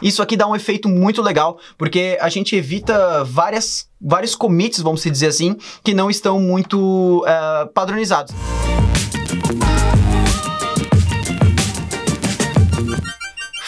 Isso aqui dá um efeito muito legal, porque a gente evita várias, vários commits, vamos dizer assim, que não estão muito uh, padronizados.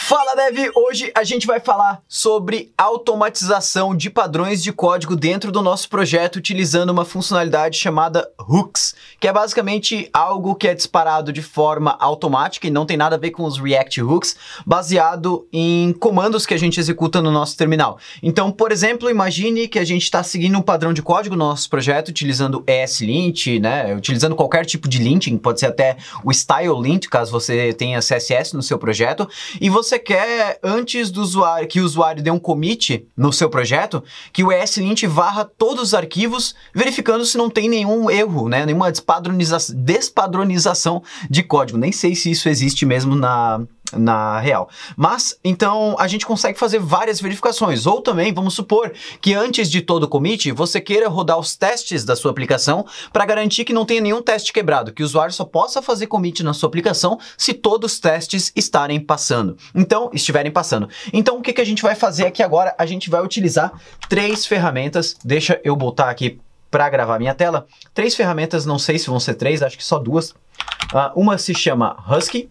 Fala Dev! Hoje a gente vai falar sobre automatização de padrões de código dentro do nosso projeto utilizando uma funcionalidade chamada hooks, que é basicamente algo que é disparado de forma automática e não tem nada a ver com os React hooks, baseado em comandos que a gente executa no nosso terminal. Então, por exemplo, imagine que a gente está seguindo um padrão de código no nosso projeto utilizando ESLint, né? Utilizando qualquer tipo de linting, pode ser até o style lint, caso você tenha CSS no seu projeto, e você você quer, antes do usuário que o usuário dê um commit no seu projeto, que o ESLint varra todos os arquivos, verificando se não tem nenhum erro, né? nenhuma despadroniza despadronização de código. Nem sei se isso existe mesmo na, na real. Mas, então, a gente consegue fazer várias verificações. Ou também, vamos supor que antes de todo o commit, você queira rodar os testes da sua aplicação para garantir que não tenha nenhum teste quebrado, que o usuário só possa fazer commit na sua aplicação se todos os testes estarem passando. Então, estiverem passando. Então, o que, que a gente vai fazer aqui agora? A gente vai utilizar três ferramentas. Deixa eu botar aqui para gravar minha tela. Três ferramentas, não sei se vão ser três, acho que só duas. Uh, uma se chama Husky,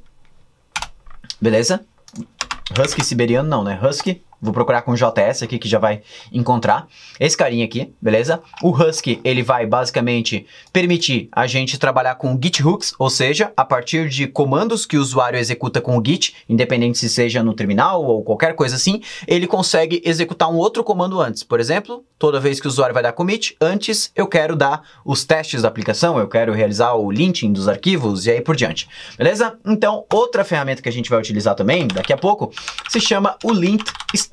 Beleza? Husky siberiano não, né? Husky Vou procurar com JS aqui que já vai encontrar. Esse carinha aqui, beleza? O Husky, ele vai basicamente permitir a gente trabalhar com Git hooks, ou seja, a partir de comandos que o usuário executa com o Git, independente se seja no terminal ou qualquer coisa assim, ele consegue executar um outro comando antes. Por exemplo, toda vez que o usuário vai dar commit, antes eu quero dar os testes da aplicação, eu quero realizar o linting dos arquivos e aí por diante. Beleza? Então, outra ferramenta que a gente vai utilizar também, daqui a pouco, se chama o lint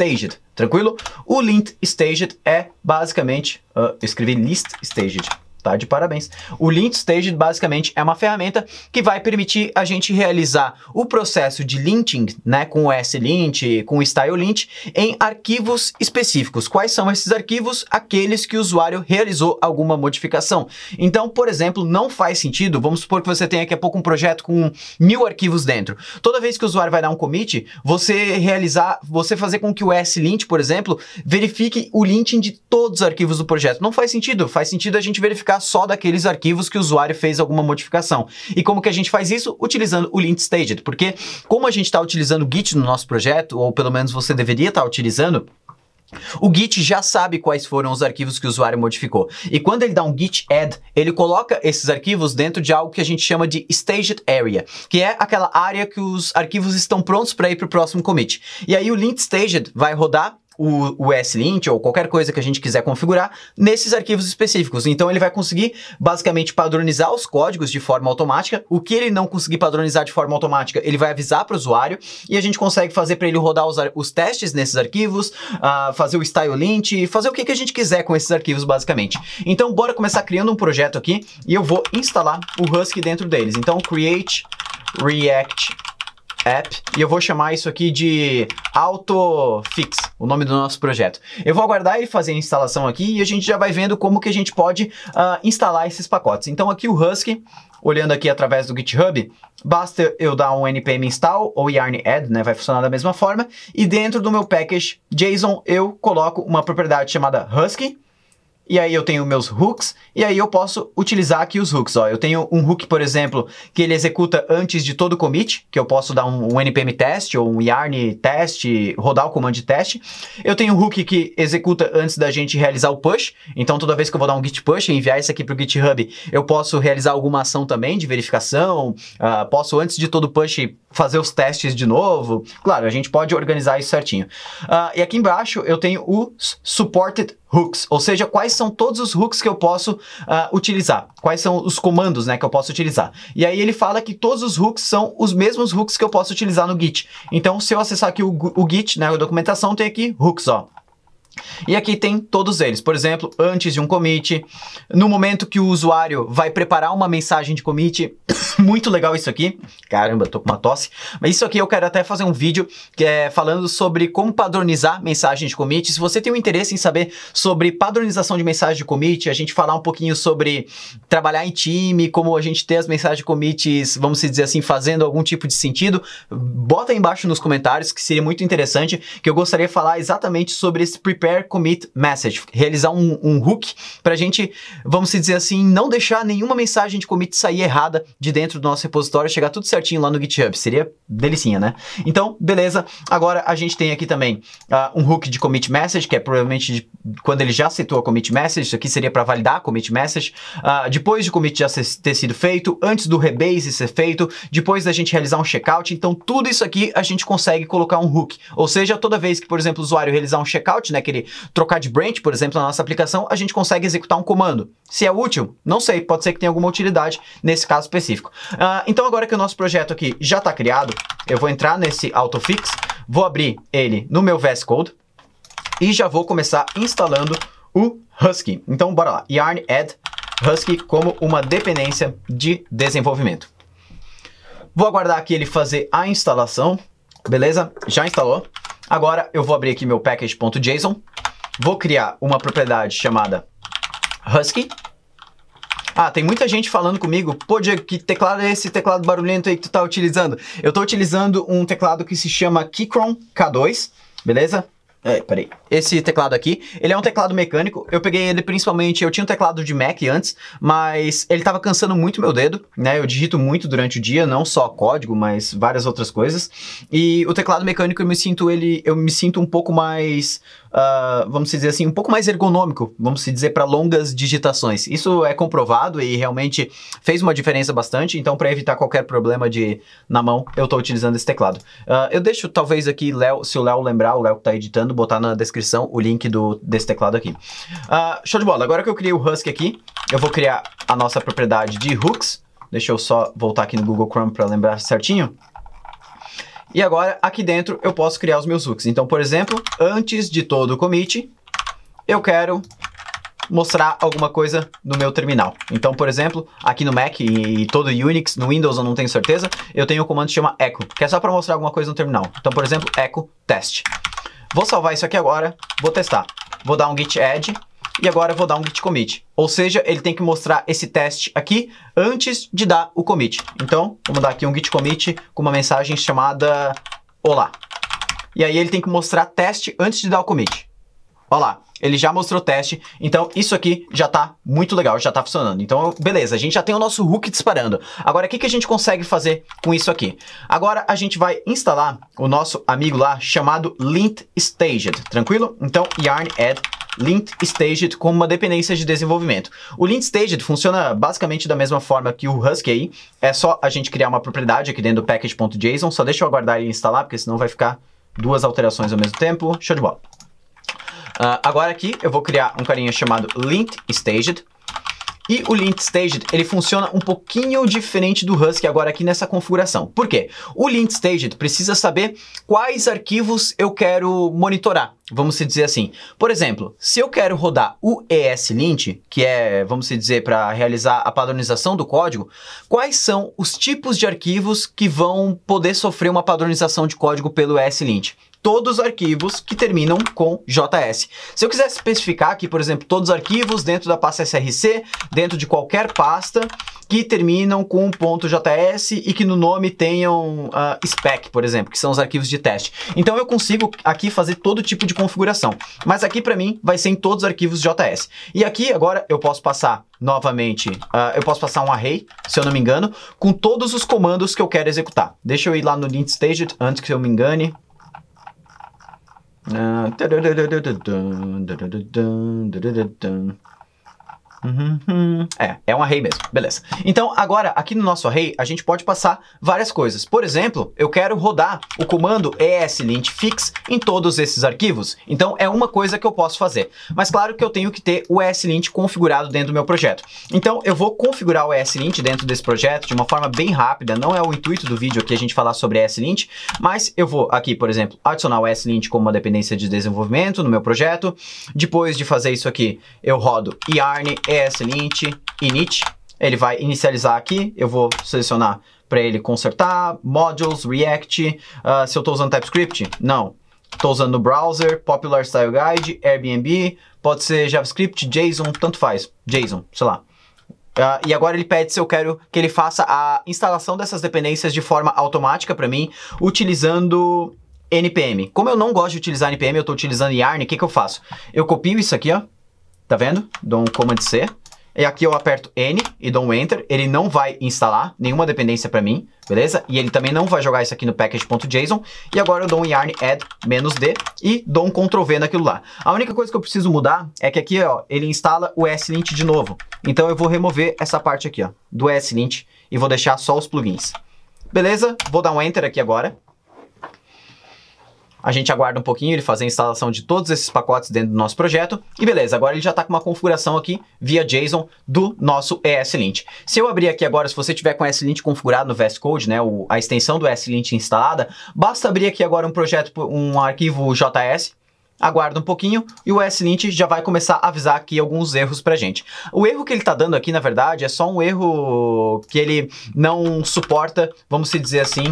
staged, tranquilo? O lint staged é basicamente, uh, eu escrevi list staged, Tá de parabéns. O Lint Stage basicamente é uma ferramenta que vai permitir a gente realizar o processo de linting, né, com o S-Lint, com o Style Lint, em arquivos específicos. Quais são esses arquivos? Aqueles que o usuário realizou alguma modificação. Então, por exemplo, não faz sentido, vamos supor que você tenha daqui a pouco um projeto com mil arquivos dentro. Toda vez que o usuário vai dar um commit, você realizar, você fazer com que o S-Lint, por exemplo, verifique o linting de todos os arquivos do projeto. Não faz sentido, faz sentido a gente verificar só daqueles arquivos que o usuário fez alguma modificação. E como que a gente faz isso? Utilizando o lint staged, porque como a gente está utilizando o Git no nosso projeto, ou pelo menos você deveria estar tá utilizando, o Git já sabe quais foram os arquivos que o usuário modificou. E quando ele dá um git add, ele coloca esses arquivos dentro de algo que a gente chama de staged area, que é aquela área que os arquivos estão prontos para ir para o próximo commit. E aí o lint staged vai rodar o, o S-Lint ou qualquer coisa que a gente quiser configurar nesses arquivos específicos. Então ele vai conseguir basicamente padronizar os códigos de forma automática. O que ele não conseguir padronizar de forma automática, ele vai avisar para o usuário e a gente consegue fazer para ele rodar os, os, testes nesses arquivos, uh, fazer o style lint, fazer o que, que a gente quiser com esses arquivos basicamente. Então bora começar criando um projeto aqui e eu vou instalar o Husky dentro deles. Então create React app e eu vou chamar isso aqui de AutoFix, o nome do nosso projeto. Eu vou aguardar ele fazer a instalação aqui e a gente já vai vendo como que a gente pode uh, instalar esses pacotes. Então aqui o Husky, olhando aqui através do GitHub, basta eu dar um npm install ou yarn add, né, vai funcionar da mesma forma, e dentro do meu package JSON eu coloco uma propriedade chamada Husky, e aí eu tenho meus hooks, e aí eu posso utilizar aqui os hooks. Ó. Eu tenho um hook, por exemplo, que ele executa antes de todo commit, que eu posso dar um, um npm test ou um yarn test, rodar o comando de teste. Eu tenho um hook que executa antes da gente realizar o push, então toda vez que eu vou dar um git push e enviar isso aqui para o GitHub, eu posso realizar alguma ação também de verificação, uh, posso antes de todo push fazer os testes de novo. Claro, a gente pode organizar isso certinho. Uh, e aqui embaixo eu tenho os supported hooks, ou seja, quais são são todos os hooks que eu posso uh, utilizar? Quais são os comandos né, que eu posso utilizar? E aí ele fala que todos os hooks são os mesmos hooks que eu posso utilizar no Git. Então, se eu acessar aqui o, o Git, né, a documentação, tem aqui hooks, ó. E aqui tem todos eles. Por exemplo, antes de um commit, no momento que o usuário vai preparar uma mensagem de commit, muito legal isso aqui. Caramba, tô com uma tosse. Mas isso aqui eu quero até fazer um vídeo que é falando sobre como padronizar mensagens de commit. Se você tem um interesse em saber sobre padronização de mensagem de commit, a gente falar um pouquinho sobre trabalhar em time, como a gente ter as mensagens de commits, vamos dizer assim, fazendo algum tipo de sentido, bota aí embaixo nos comentários que seria muito interessante, que eu gostaria de falar exatamente sobre esse prepare prepare commit message, realizar um, um hook para a gente, vamos dizer assim, não deixar nenhuma mensagem de commit sair errada de dentro do nosso repositório, chegar tudo certinho lá no GitHub. Seria delicinha, né? Então, beleza. Agora a gente tem aqui também uh, um hook de commit message, que é provavelmente de, quando ele já aceitou a commit message, isso aqui seria para validar a commit message. Uh, depois de commit já ter sido feito, antes do rebase ser feito, depois da gente realizar um checkout. Então, tudo isso aqui a gente consegue colocar um hook. Ou seja, toda vez que, por exemplo, o usuário realizar um checkout, né, que querer trocar de branch, por exemplo, na nossa aplicação, a gente consegue executar um comando. Se é útil, não sei, pode ser que tenha alguma utilidade nesse caso específico. Uh, então agora que o nosso projeto aqui já está criado, eu vou entrar nesse autofix, vou abrir ele no meu VS Code e já vou começar instalando o Husky. Então bora lá, yarn add Husky como uma dependência de desenvolvimento. Vou aguardar aqui ele fazer a instalação, beleza? Já instalou. Agora eu vou abrir aqui meu package.json, vou criar uma propriedade chamada Husky. Ah, tem muita gente falando comigo, pô Diego, que teclado é esse teclado barulhento aí que tu tá utilizando? Eu tô utilizando um teclado que se chama Keychron K2, beleza? É, peraí esse teclado aqui. Ele é um teclado mecânico, eu peguei ele principalmente, eu tinha um teclado de Mac antes, mas ele tava cansando muito meu dedo, né? Eu digito muito durante o dia, não só código, mas várias outras coisas. E o teclado mecânico eu me sinto ele, eu me sinto um pouco mais Uh, vamos dizer assim, um pouco mais ergonômico, vamos dizer, para longas digitações. Isso é comprovado e realmente fez uma diferença bastante, então para evitar qualquer problema de na mão, eu estou utilizando esse teclado. Uh, eu deixo talvez aqui, se o Léo lembrar, o Léo que está editando, botar na descrição descrição o link do, desse teclado aqui. Uh, show de bola. Agora que eu criei o Husk aqui, eu vou criar a nossa propriedade de hooks. Deixa eu só voltar aqui no Google Chrome para lembrar certinho. E agora, aqui dentro, eu posso criar os meus hooks. Então, por exemplo, antes de todo o commit, eu quero mostrar alguma coisa no meu terminal. Então, por exemplo, aqui no Mac e, todo Unix, no Windows eu não tenho certeza, eu tenho um comando que chama echo, que é só para mostrar alguma coisa no terminal. Então, por exemplo, echo test. Vou salvar isso aqui agora, vou testar. Vou dar um git add e agora vou dar um git commit. Ou seja, ele tem que mostrar esse teste aqui antes de dar o commit. Então, vou dar aqui um git commit com uma mensagem chamada olá. E aí ele tem que mostrar teste antes de dar o commit. Olá ele já mostrou teste, então isso aqui já tá muito legal, já tá funcionando. Então, beleza, a gente já tem o nosso hook disparando. Agora, o que, que a gente consegue fazer com isso aqui? Agora, a gente vai instalar o nosso amigo lá, chamado lint staged, tranquilo? Então, yarn add lint staged como uma dependência de desenvolvimento. O lint staged funciona basicamente da mesma forma que o Husky aí, é só a gente criar uma propriedade aqui dentro do package.json, só deixa eu aguardar ele instalar, porque senão vai ficar duas alterações ao mesmo tempo. Show de bola. Uh, agora aqui eu vou criar um carinha chamado lint staged. E o lint staged, ele funciona um pouquinho diferente do Husk agora aqui nessa configuração. Por quê? O lint staged precisa saber quais arquivos eu quero monitorar vamos se dizer assim. Por exemplo, se eu quero rodar o ESLint, que é, vamos se dizer, para realizar a padronização do código, quais são os tipos de arquivos que vão poder sofrer uma padronização de código pelo ESLint? todos os arquivos que terminam com JS. Se eu quiser especificar aqui, por exemplo, todos os arquivos dentro da pasta SRC, dentro de qualquer pasta, que terminam com .js e que no nome tenham uh, spec, por exemplo, que são os arquivos de teste. Então eu consigo aqui fazer todo tipo de configuração. Mas aqui para mim vai ser em todos os arquivos JS. E aqui agora eu posso passar novamente, uh, eu posso passar um array, se eu não me engano, com todos os comandos que eu quero executar. Deixa eu ir lá no lint stage antes que eu me engane. Uh... Uhum, É, é um array mesmo. Beleza. Então, agora, aqui no nosso array, a gente pode passar várias coisas. Por exemplo, eu quero rodar o comando ESLintFix em todos esses arquivos. Então, é uma coisa que eu posso fazer. Mas claro que eu tenho que ter o ESLint configurado dentro do meu projeto. Então, eu vou configurar o ESLint dentro desse projeto de uma forma bem rápida. Não é o intuito do vídeo aqui a gente falar sobre ESLint, mas eu vou aqui, por exemplo, adicionar o ESLint como uma dependência de desenvolvimento no meu projeto. Depois de fazer isso aqui, eu rodo yarn é ESLint init. Ele vai inicializar aqui, eu vou selecionar para ele consertar, modules, React, uh, se eu estou usando TypeScript, não. Estou usando browser, Popular Style Guide, Airbnb, pode ser JavaScript, JSON, tanto faz, JSON, sei lá. Uh, e agora ele pede se eu quero que ele faça a instalação dessas dependências de forma automática para mim, utilizando NPM. Como eu não gosto de utilizar NPM, eu estou utilizando Yarn, o que, que eu faço? Eu copio isso aqui, ó, Tá vendo? Dou um Command C. E aqui eu aperto N e dou um Enter. Ele não vai instalar nenhuma dependência para mim, beleza? E ele também não vai jogar isso aqui no package.json. E agora eu dou um yarn add -d e dou um Ctrl V naquilo lá. A única coisa que eu preciso mudar é que aqui, ó, ele instala o slint de novo. Então eu vou remover essa parte aqui, ó, do slint e vou deixar só os plugins. Beleza? Vou dar um Enter aqui agora a gente aguarda um pouquinho ele fazer a instalação de todos esses pacotes dentro do nosso projeto. E beleza, agora ele já está com uma configuração aqui via JSON do nosso ESLint. Se eu abrir aqui agora, se você tiver com o ESLint configurado no VS Code, né, o, a extensão do ESLint instalada, basta abrir aqui agora um projeto, um arquivo JS, aguarda um pouquinho e o ESLint já vai começar a avisar aqui alguns erros para gente. O erro que ele está dando aqui, na verdade, é só um erro que ele não suporta, vamos se dizer assim,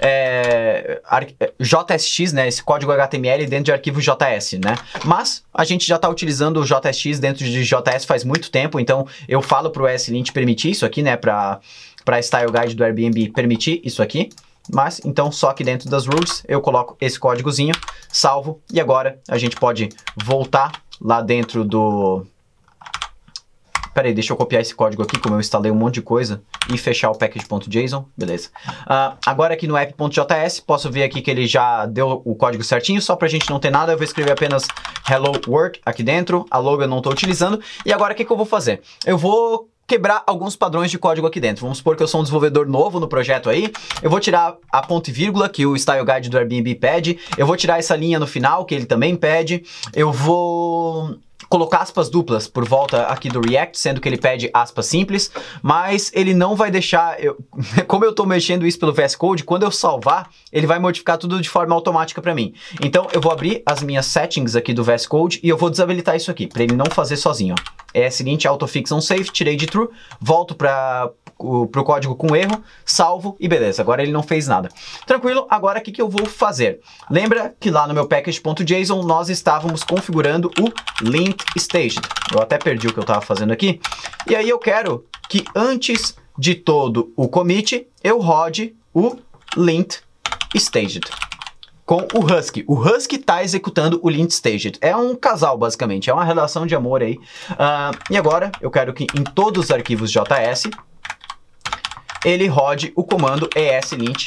é, é JSX, né, esse código HTML dentro de arquivo JS, né? Mas a gente já está utilizando o JSX dentro de JS faz muito tempo, então eu falo para o S-Lint permitir isso aqui, né, para para Style Guide do Airbnb permitir isso aqui. Mas, então, só que dentro das rules eu coloco esse códigozinho, salvo, e agora a gente pode voltar lá dentro do, Peraí, deixa eu copiar esse código aqui, como eu instalei um monte de coisa, e fechar o package.json, beleza. Uh, agora aqui no app.js, posso ver aqui que ele já deu o código certinho, só pra gente não ter nada, eu vou escrever apenas hello world aqui dentro, a logo eu não estou utilizando, e agora o que, que eu vou fazer? Eu vou quebrar alguns padrões de código aqui dentro. Vamos supor que eu sou um desenvolvedor novo no projeto aí, eu vou tirar a ponto e vírgula que o style guide do Airbnb pede, eu vou tirar essa linha no final que ele também pede, eu vou colocar aspas duplas por volta aqui do React, sendo que ele pede aspas simples, mas ele não vai deixar, eu, como eu estou mexendo isso pelo VS Code, quando eu salvar, ele vai modificar tudo de forma automática para mim. Então eu vou abrir as minhas settings aqui do VS Code e eu vou desabilitar isso aqui, para ele não fazer sozinho. Ó. É a seguinte, autofix on tirei de true, volto para o código com erro, salvo e beleza, agora ele não fez nada. Tranquilo, agora o que, que eu vou fazer? Lembra que lá no meu package.json nós estávamos configurando o link lint Staged. Eu até perdi o que eu estava fazendo aqui. E aí eu quero que antes de todo o commit, eu rode o lint staged com o Husky. O Husky está executando o lint staged. É um casal, basicamente. É uma relação de amor aí. Uh, e agora, eu quero que em todos os arquivos JS, ele rode o comando ESLint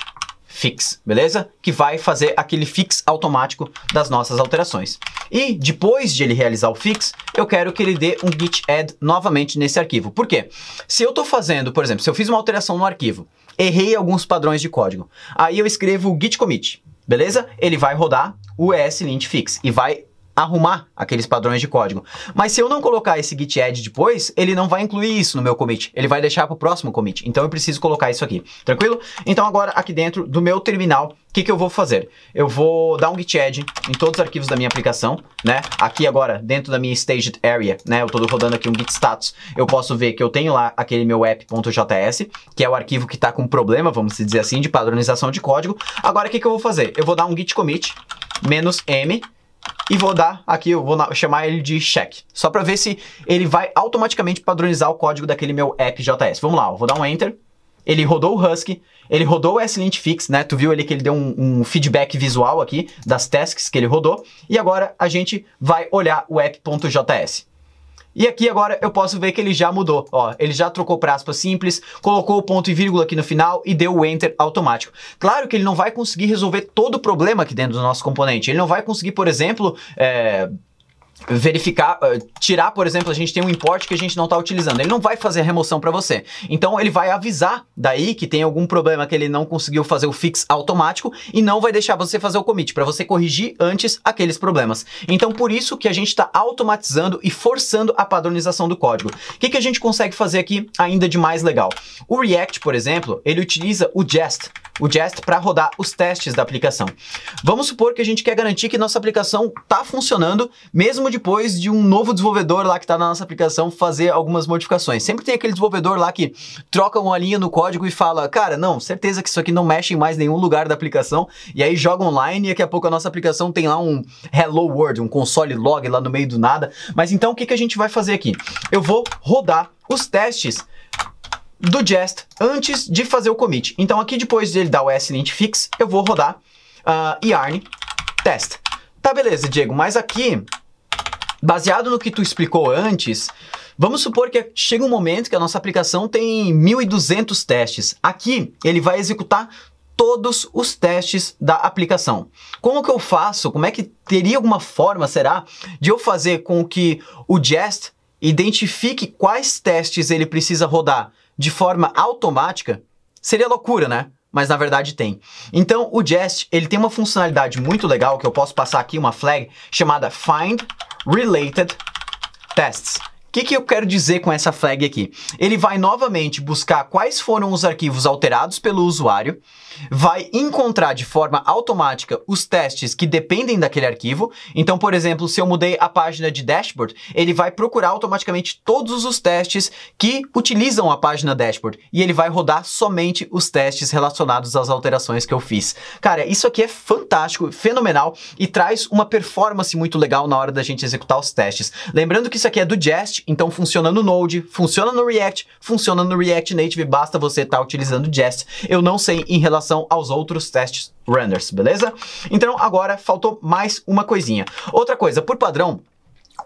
fix, beleza? Que vai fazer aquele fix automático das nossas alterações. E depois de ele realizar o fix, eu quero que ele dê um git add novamente nesse arquivo. Por quê? Se eu estou fazendo, por exemplo, se eu fiz uma alteração no arquivo, errei alguns padrões de código, aí eu escrevo git commit, beleza? Ele vai rodar o eslint fix e vai arrumar aqueles padrões de código. Mas se eu não colocar esse git add depois, ele não vai incluir isso no meu commit, ele vai deixar para o próximo commit. Então eu preciso colocar isso aqui, tranquilo? Então agora aqui dentro do meu terminal, o que, que eu vou fazer? Eu vou dar um git add em todos os arquivos da minha aplicação, né? Aqui agora, dentro da minha staged area, né? Eu estou rodando aqui um git status, eu posso ver que eu tenho lá aquele meu app.js, que é o arquivo que está com problema, vamos dizer assim, de padronização de código. Agora o que, que eu vou fazer? Eu vou dar um git commit, menos M, e vou dar aqui, eu vou chamar ele de check, só para ver se ele vai automaticamente padronizar o código daquele meu app.js. Vamos lá, eu vou dar um enter, ele rodou o Husky, ele rodou o S-Lint Fix, né? Tu viu Ele que ele deu um, um, feedback visual aqui das tasks que ele rodou. E agora a gente vai olhar o app.js. E aqui agora eu posso ver que ele já mudou, ó, ele já trocou para aspas simples, colocou o ponto e vírgula aqui no final e deu o enter automático. Claro que ele não vai conseguir resolver todo o problema aqui dentro do nosso componente, ele não vai conseguir, por exemplo, é, verificar, eh, tirar, por exemplo, a gente tem um import que a gente não está utilizando. Ele não vai fazer a remoção para você. Então ele vai avisar daí que tem algum problema que ele não conseguiu fazer o fix automático e não vai deixar você fazer o commit para você corrigir antes aqueles problemas. Então por isso que a gente está automatizando e forçando a padronização do código. O que, que a gente consegue fazer aqui ainda de mais legal? O React, por exemplo, ele utiliza o Jest, o Jest para rodar os testes da aplicação. Vamos supor que a gente quer garantir que nossa aplicação está funcionando mesmo depois de um novo desenvolvedor lá que está na nossa aplicação fazer algumas modificações. Sempre tem aquele desenvolvedor lá que troca uma linha no código e fala, cara, não, certeza que isso aqui não mexe em mais nenhum lugar da aplicação, e aí joga online e daqui a pouco a nossa aplicação tem lá um hello world, um console log lá no meio do nada. Mas então o que, que a gente vai fazer aqui? Eu vou rodar os testes do Jest antes de fazer o commit. Então aqui depois dele dar o slint fix, eu vou rodar uh, yarn test. Tá beleza, Diego, mas aqui baseado no que tu explicou antes, vamos supor que chega um momento que a nossa aplicação tem 1.200 testes. Aqui ele vai executar todos os testes da aplicação. Como que eu faço? Como é que teria alguma forma, será, de eu fazer com que o Jest identifique quais testes ele precisa rodar de forma automática? Seria loucura, né? mas na verdade tem. Então o Jest, ele tem uma funcionalidade muito legal que eu posso passar aqui uma flag chamada Find Related Tests que, que eu quero dizer com essa flag aqui? Ele vai novamente buscar quais foram os arquivos alterados pelo usuário, vai encontrar de forma automática os testes que dependem daquele arquivo. Então, por exemplo, se eu mudei a página de dashboard, ele vai procurar automaticamente todos os testes que utilizam a página dashboard e ele vai rodar somente os testes relacionados às alterações que eu fiz. Cara, isso aqui é fantástico, fenomenal e traz uma performance muito legal na hora da gente executar os testes. Lembrando que isso aqui é do Jest então funciona no Node, funciona no React, funciona no React Native, basta você estar tá utilizando Jest. Eu não sei em relação aos outros testes renders, beleza? Então agora faltou mais uma coisinha. Outra coisa, por padrão,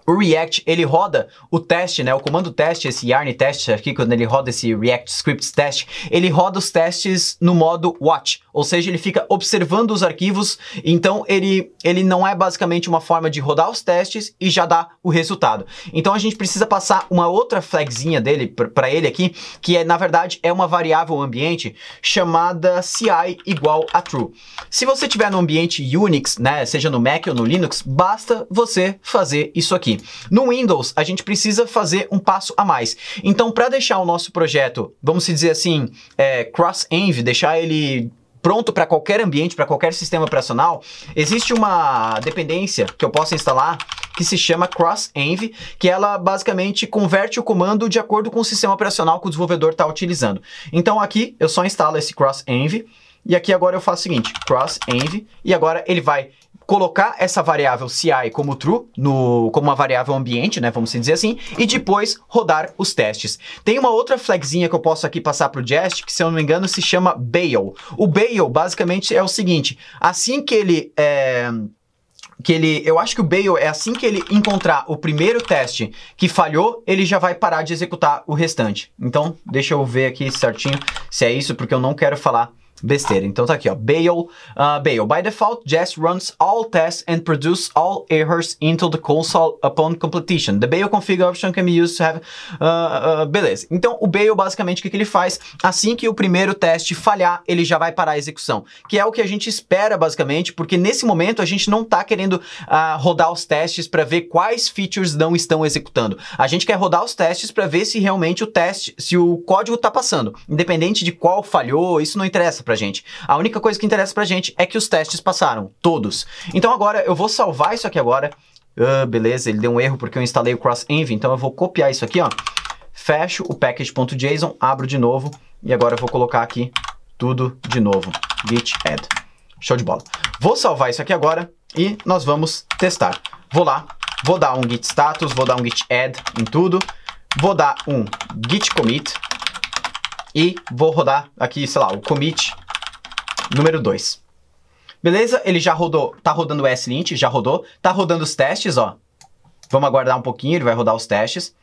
o React, ele roda o teste, né? O comando teste, esse yarn test aqui, quando ele roda esse React Scripts test, ele roda os testes no modo watch, ou seja, ele fica observando os arquivos, então ele, ele não é basicamente uma forma de rodar os testes e já dar o resultado. Então a gente precisa passar uma outra flagzinha dele para ele aqui, que é na verdade é uma variável ambiente chamada CI igual a true. Se você tiver no ambiente Unix, né, seja no Mac ou no Linux, basta você fazer isso aqui. No Windows, a gente precisa fazer um passo a mais. Então, para deixar o nosso projeto, vamos dizer assim, é, cross-env, deixar ele pronto para qualquer ambiente, para qualquer sistema operacional, existe uma dependência que eu posso instalar que se chama CrossEnv, que ela basicamente converte o comando de acordo com o sistema operacional que o desenvolvedor está utilizando. Então aqui eu só instalo esse CrossEnv, e aqui agora eu faço o seguinte, crossenv e agora ele vai colocar essa variável CI como true, no, como uma variável ambiente, né, vamos dizer assim, e depois rodar os testes. Tem uma outra flagzinha que eu posso aqui passar para o Jest, que se eu não me engano se chama bail. O bail basicamente é o seguinte, assim que ele... É, que ele, eu acho que o bail é assim que ele encontrar o primeiro teste que falhou, ele já vai parar de executar o restante. Então, deixa eu ver aqui certinho se é isso, porque eu não quero falar Besteira. Então tá aqui, ó. Bail, uh, bail. By default, Jest runs all tests and produces all errors into the console upon completion. The bail config option can be used to have... Uh, uh, beleza. Então, o bail, basicamente, o que, que ele faz? Assim que o primeiro teste falhar, ele já vai parar a execução. Que é o que a gente espera, basicamente, porque nesse momento a gente não tá querendo uh, rodar os testes para ver quais features não estão executando. A gente quer rodar os testes para ver se realmente o teste, se o código tá passando. Independente de qual falhou, isso não interessa pra gente. A única coisa que interessa pra gente é que os testes passaram, todos. Então agora eu vou salvar isso aqui agora. Uh, beleza, ele deu um erro porque eu instalei o Cross Envy, então eu vou copiar isso aqui, ó. Fecho o package.json, abro de novo e agora eu vou colocar aqui tudo de novo. Git add. Show de bola. Vou salvar isso aqui agora e nós vamos testar. Vou lá, vou dar um git status, vou dar um git add em tudo, vou dar um git commit e vou rodar aqui, sei lá, o commit número 2. Beleza? Ele já rodou, tá rodando o S-Lint, já rodou. Tá rodando os testes, ó. Vamos aguardar um pouquinho, ele vai rodar os testes.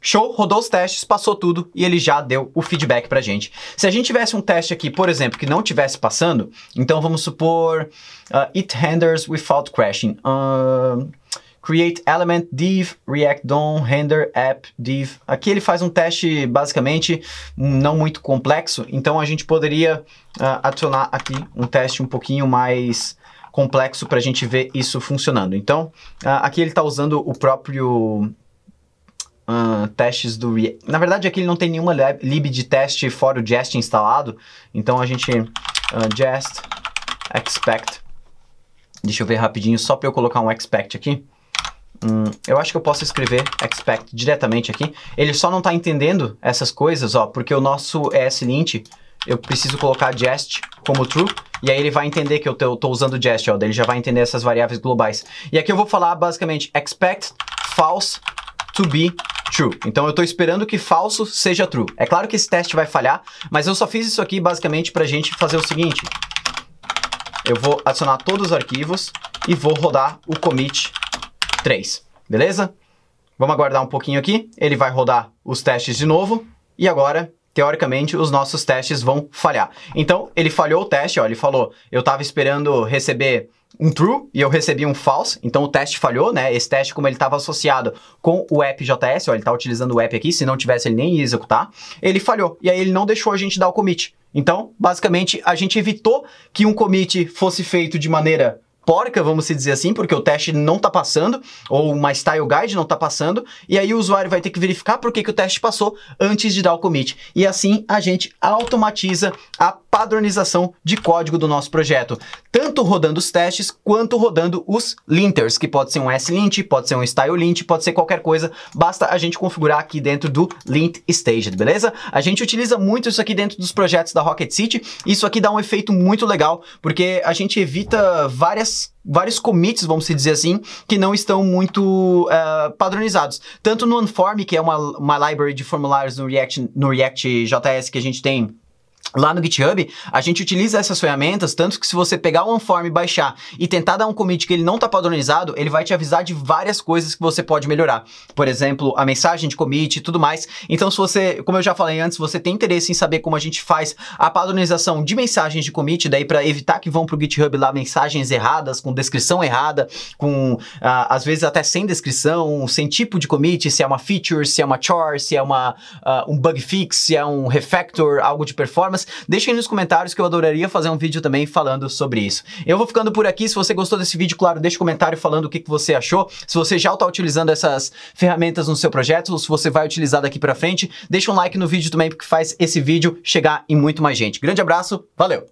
Show, rodou os testes, passou tudo e ele já deu o feedback pra gente. Se a gente tivesse um teste aqui, por exemplo, que não tivesse passando, então vamos supor uh, it renders without crashing. Uh, create element div react DOM render app div. Aqui ele faz um teste basicamente não muito complexo, então a gente poderia uh, adicionar aqui um teste um pouquinho mais complexo para a gente ver isso funcionando. Então uh, aqui ele está usando o próprio Uh, testes do React. Na verdade, aqui ele não tem nenhuma lib de teste fora o Jest instalado, então a gente uh, Jest expect. Deixa eu ver rapidinho só para eu colocar um expect aqui. Hum, eu acho que eu posso escrever expect diretamente aqui. Ele só não está entendendo essas coisas, ó, porque o nosso ESLint, eu preciso colocar jest como true, e aí ele vai entender que eu estou usando jest, ó, ele já vai entender essas variáveis globais. E aqui eu vou falar basicamente expect false to be true. Então eu estou esperando que falso seja true. É claro que esse teste vai falhar, mas eu só fiz isso aqui basicamente para a gente fazer o seguinte. Eu vou adicionar todos os arquivos e vou rodar o commit 3, beleza? Vamos aguardar um pouquinho aqui, ele vai rodar os testes de novo e agora teoricamente, os nossos testes vão falhar. Então, ele falhou o teste, ó, ele falou, eu estava esperando receber um true e eu recebi um false, então o teste falhou, né? Esse teste, como ele estava associado com o app.js, ó, ele está utilizando o app aqui, se não tivesse ele nem ia executar, ele falhou, e aí ele não deixou a gente dar o commit. Então, basicamente, a gente evitou que um commit fosse feito de maneira porca, vamos se dizer assim, porque o teste não tá passando, ou uma style guide não tá passando, e aí o usuário vai ter que verificar por que, que o teste passou antes de dar o commit. E assim a gente automatiza a padronização de código do nosso projeto tanto rodando os testes quanto rodando os linters, que pode ser um S-lint, pode ser um stylelint pode ser qualquer coisa, basta a gente configurar aqui dentro do lint staged, beleza? A gente utiliza muito isso aqui dentro dos projetos da Rocket City, isso aqui dá um efeito muito legal, porque a gente evita várias vários commits, vamos dizer assim, que não estão muito uh, padronizados. Tanto no Unform, que é uma, uma library de formulários no React, no React JS que a gente tem Lá no GitHub, a gente utiliza essas ferramentas, tanto que se você pegar o OnForm e baixar e tentar dar um commit que ele não está padronizado, ele vai te avisar de várias coisas que você pode melhorar. Por exemplo, a mensagem de commit e tudo mais. Então, se você, como eu já falei antes, você tem interesse em saber como a gente faz a padronização de mensagens de commit, daí para evitar que vão para o GitHub lá mensagens erradas, com descrição errada, com ah, às vezes até sem descrição, sem tipo de commit, se é uma feature, se é uma char, se é uma, ah, um bug fix, se é um refactor, algo de performance, Deixem nos comentários que eu adoraria fazer um vídeo também falando sobre isso. Eu vou ficando por aqui. Se você gostou desse vídeo, claro, deixa um comentário falando o que, que você achou. Se você já está utilizando essas ferramentas no seu projeto, ou se você vai utilizar daqui para frente, deixa um like no vídeo também, porque faz esse vídeo chegar em muito mais gente. Grande abraço, valeu!